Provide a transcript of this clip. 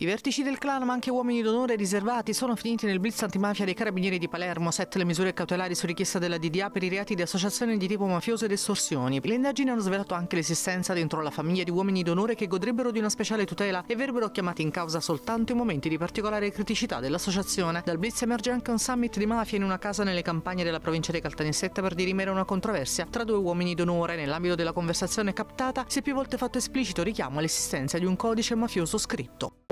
I vertici del clan, ma anche uomini d'onore riservati, sono finiti nel blitz antimafia dei carabinieri di Palermo. Sette le misure cautelari su richiesta della DDA per i reati di associazione di tipo mafioso ed estorsioni. Le indagini hanno svelato anche l'esistenza dentro la famiglia di uomini d'onore che godrebbero di una speciale tutela e verrebbero chiamati in causa soltanto in momenti di particolare criticità dell'associazione. Dal blitz emerge anche un summit di mafia in una casa nelle campagne della provincia di Caltanissetta per dirimere una controversia tra due uomini d'onore. Nell'ambito della conversazione captata si è più volte fatto esplicito richiamo all'esistenza di un codice mafioso scritto.